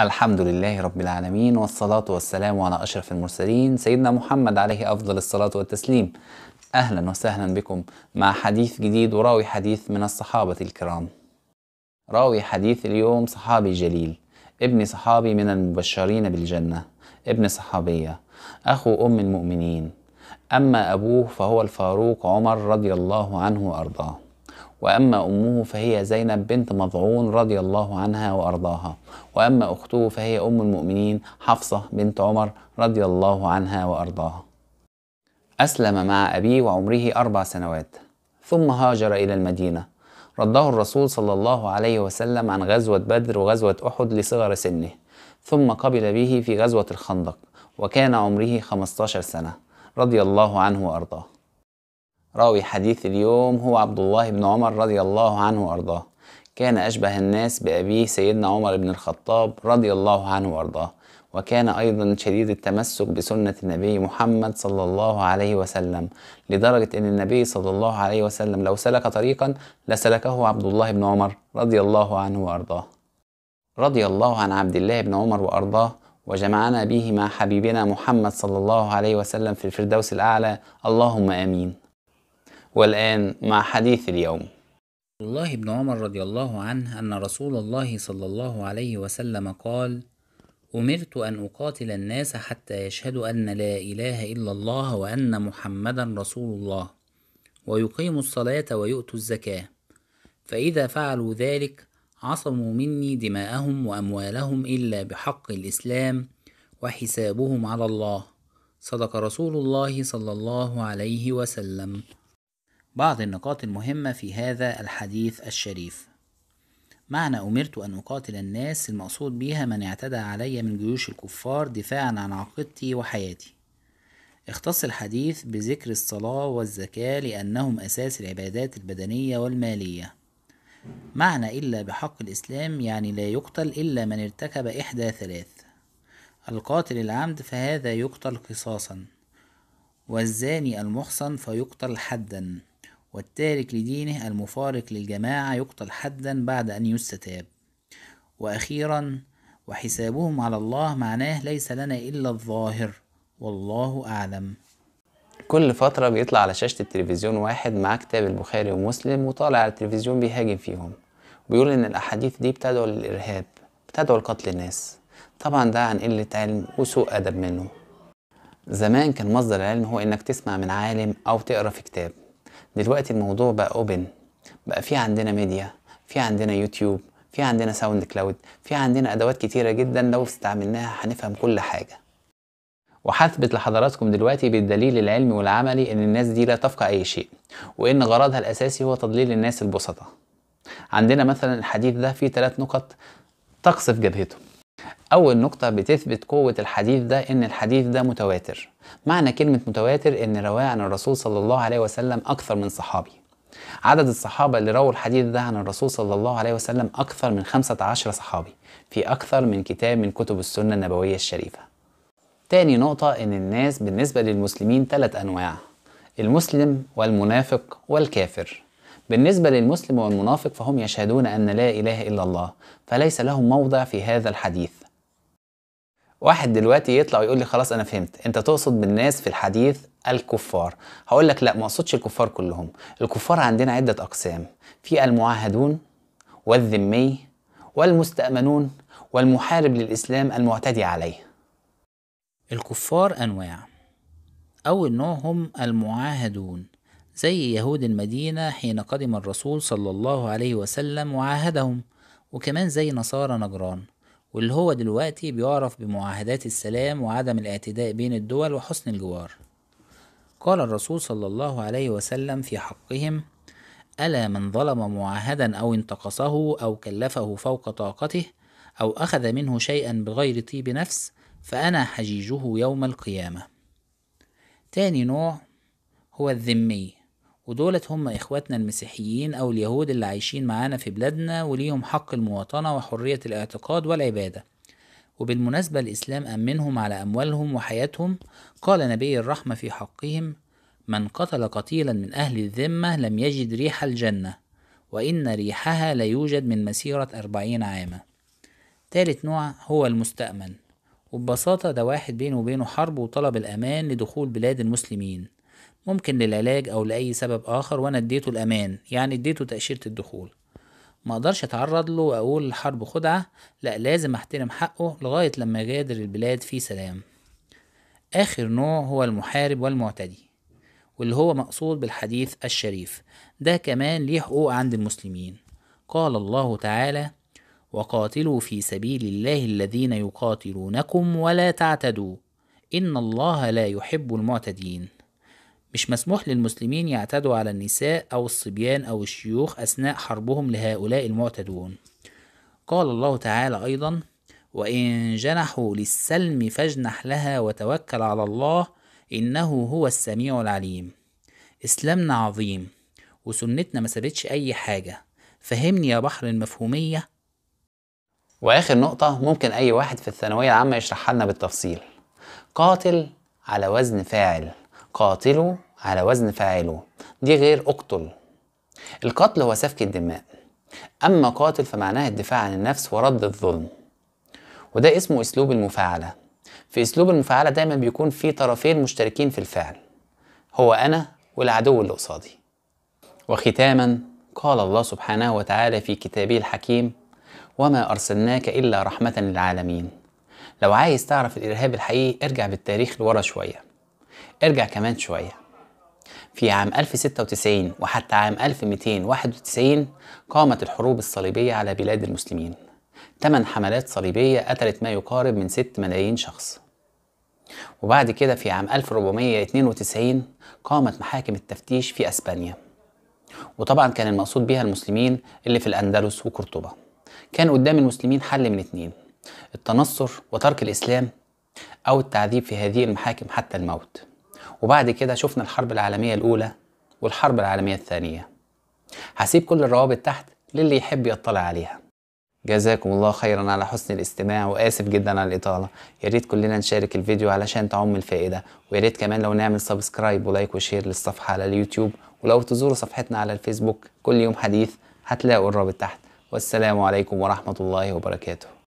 الحمد لله رب العالمين والصلاة والسلام على أشرف المرسلين سيدنا محمد عليه أفضل الصلاة والتسليم أهلا وسهلا بكم مع حديث جديد وراوي حديث من الصحابة الكرام راوي حديث اليوم صحابي جليل ابن صحابي من المبشرين بالجنة ابن صحابية أخو أم المؤمنين أما أبوه فهو الفاروق عمر رضي الله عنه وأرضاه وأما أمه فهي زينب بنت مضعون رضي الله عنها وأرضاها وأما أخته فهي أم المؤمنين حفصة بنت عمر رضي الله عنها وأرضاها أسلم مع أبيه وعمره أربع سنوات ثم هاجر إلى المدينة رده الرسول صلى الله عليه وسلم عن غزوة بدر وغزوة أحد لصغر سنه ثم قبل به في غزوة الخندق وكان عمره 15 سنة رضي الله عنه وأرضاه راوي حديث اليوم هو عبد الله بن عمر رضي الله عنه وأرضاه كان أشبه الناس بأبيه سيدنا عمر بن الخطاب رضي الله عنه وأرضاه وكان أيضا شديد التمسك بسنة النبي محمد صلى الله عليه وسلم لدرجة أن النبي صلى الله عليه وسلم لو سلك طريقا لسلكه عبد الله بن عمر رضي الله عنه وأرضاه رضي الله عن عبد الله بن عمر وأرضاه وجمعنا به مع حبيبنا محمد صلى الله عليه وسلم في الفردوس الأعلى اللهم آمين والآن مع حديث اليوم الله بن عمر رضي الله عنه أن رسول الله صلى الله عليه وسلم قال أمرت أن أقاتل الناس حتى يشهدوا أن لا إله إلا الله وأن محمدا رسول الله ويقيموا الصلاة ويؤتوا الزكاة فإذا فعلوا ذلك عصموا مني دماءهم وأموالهم إلا بحق الإسلام وحسابهم على الله صدق رسول الله صلى الله عليه وسلم بعض النقاط المهمة في هذا الحديث الشريف معنى أمرت أن أقاتل الناس المقصود بها من اعتدى علي من جيوش الكفار دفاعا عن عقيدتي وحياتي اختص الحديث بذكر الصلاة والزكاة لأنهم أساس العبادات البدنية والمالية معنى إلا بحق الإسلام يعني لا يقتل إلا من ارتكب إحدى ثلاث القاتل العمد فهذا يقتل قصاصا والزاني المحصن فيقتل حدا والتارك لدينه المفارق للجماعة يقتل حدا بعد أن يستتاب وأخيرا وحسابهم على الله معناه ليس لنا إلا الظاهر والله أعلم كل فترة بيطلع على شاشة التلفزيون واحد معاه كتاب البخاري ومسلم وطالع على التلفزيون بيهاجم فيهم بيقول إن الأحاديث دي بتدعو للإرهاب بتدعو لقتل الناس طبعا ده عن قلة علم وسوء أدب منه زمان كان مصدر العلم هو إنك تسمع من عالم أو تقرأ في كتاب دلوقتي الموضوع بقى اوبن بقى في عندنا ميديا في عندنا يوتيوب في عندنا ساوند كلاود في عندنا ادوات كتيره جدا لو استعملناها هنفهم كل حاجه وهثبت لحضراتكم دلوقتي بالدليل العلمي والعملي ان الناس دي لا تفقه اي شيء وان غرضها الاساسي هو تضليل الناس البسطاء عندنا مثلا الحديث ده فيه ثلاث نقط تقصف جبهته أول نقطة بتثبت قوة الحديث ده إن الحديث ده متواتر معنى كلمة متواتر إن رواه عن الرسول صلى الله عليه وسلم أكثر من صحابي عدد الصحابة اللي رووا الحديث ده عن الرسول صلى الله عليه وسلم أكثر من 15 صحابي في أكثر من كتاب من كتب السنة النبوية الشريفة تاني نقطة إن الناس بالنسبة للمسلمين ثلاث أنواع المسلم والمنافق والكافر بالنسبة للمسلم والمنافق فهم يشهدون أن لا إله إلا الله فليس لهم موضع في هذا الحديث واحد دلوقتي يطلع ويقول لي خلاص انا فهمت انت تقصد بالناس في الحديث الكفار هقول لك لا ما اقصدش الكفار كلهم الكفار عندنا عده اقسام في المعاهدون والذمي والمستامنون والمحارب للاسلام المعتدي عليه الكفار انواع اول نوع هم المعاهدون زي يهود المدينة حين قدم الرسول صلى الله عليه وسلم وعاهدهم وكمان زي نصارى نجران واللي هو دلوقتي بيعرف بمعاهدات السلام وعدم الاعتداء بين الدول وحسن الجوار قال الرسول صلى الله عليه وسلم في حقهم ألا من ظلم معاهدا أو انتقصه أو كلفه فوق طاقته أو أخذ منه شيئا بغير طيب نفس فأنا حجيجه يوم القيامة تاني نوع هو الذمي ودولت هم إخواتنا المسيحيين أو اليهود اللي عايشين معانا في بلادنا وليهم حق المواطنة وحرية الاعتقاد والعبادة وبالمناسبة الإسلام أمنهم على أموالهم وحياتهم قال نبي الرحمة في حقهم من قتل قتيلا من أهل الذمة لم يجد ريح الجنة وإن ريحها لا يوجد من مسيرة أربعين عاما تالت نوع هو المستأمن وببساطة ده واحد بينه وبينه حرب وطلب الأمان لدخول بلاد المسلمين ممكن للعلاج أو لأي سبب آخر وأنا اديته الأمان يعني اديته تأشيرة الدخول ما اقدرش اتعرض له واقول الحرب خدعة لا لازم احترم حقه لغاية لما يغادر البلاد في سلام اخر نوع هو المحارب والمعتدي واللي هو مقصود بالحديث الشريف ده كمان ليه حقوق عند المسلمين قال الله تعالى وقاتلوا في سبيل الله الذين يقاتلونكم ولا تعتدوا ان الله لا يحب المعتدين مش مسموح للمسلمين يعتدوا على النساء أو الصبيان أو الشيوخ أثناء حربهم لهؤلاء المعتدون قال الله تعالى أيضا وإن جنحوا للسلم فاجنح لها وتوكل على الله إنه هو السميع العليم إسلامنا عظيم وسنتنا ما سابتش أي حاجة فهمني يا بحر المفهومية وآخر نقطة ممكن أي واحد في الثانوية العامة يشرحها لنا بالتفصيل قاتل على وزن فاعل قاتله على وزن فاعله دي غير اقتل القتل هو سفك الدماء أما قاتل فمعناها الدفاع عن النفس ورد الظلم وده اسمه أسلوب المفاعلة في أسلوب المفاعلة دايما بيكون في طرفين مشتركين في الفعل هو أنا والعدو اللي قصادي وختاما قال الله سبحانه وتعالى في كتابه الحكيم وما أرسلناك إلا رحمة للعالمين لو عايز تعرف الإرهاب الحقيقي ارجع بالتاريخ لورا شوية ارجع كمان شوية في عام 1096 وحتى عام 1291 قامت الحروب الصليبية على بلاد المسلمين تمن حملات صليبية قتلت ما يقارب من 6 ملايين شخص وبعد كده في عام 1492 قامت محاكم التفتيش في أسبانيا وطبعا كان المقصود بها المسلمين اللي في الأندلس وقرطبة كان قدام المسلمين حل من اتنين التنصر وترك الإسلام أو التعذيب في هذه المحاكم حتى الموت وبعد كده شفنا الحرب العالمية الأولى والحرب العالمية الثانية هسيب كل الروابط تحت للي يحب يطلع عليها جزاكم الله خيرا على حسن الاستماع واسف جدا على الاطاله يا ريت كلنا نشارك الفيديو علشان تعم الفائده ويا ريت كمان لو نعمل سبسكرايب ولايك وشير للصفحه على اليوتيوب ولو تزوروا صفحتنا على الفيسبوك كل يوم حديث هتلاقوا الرابط تحت والسلام عليكم ورحمه الله وبركاته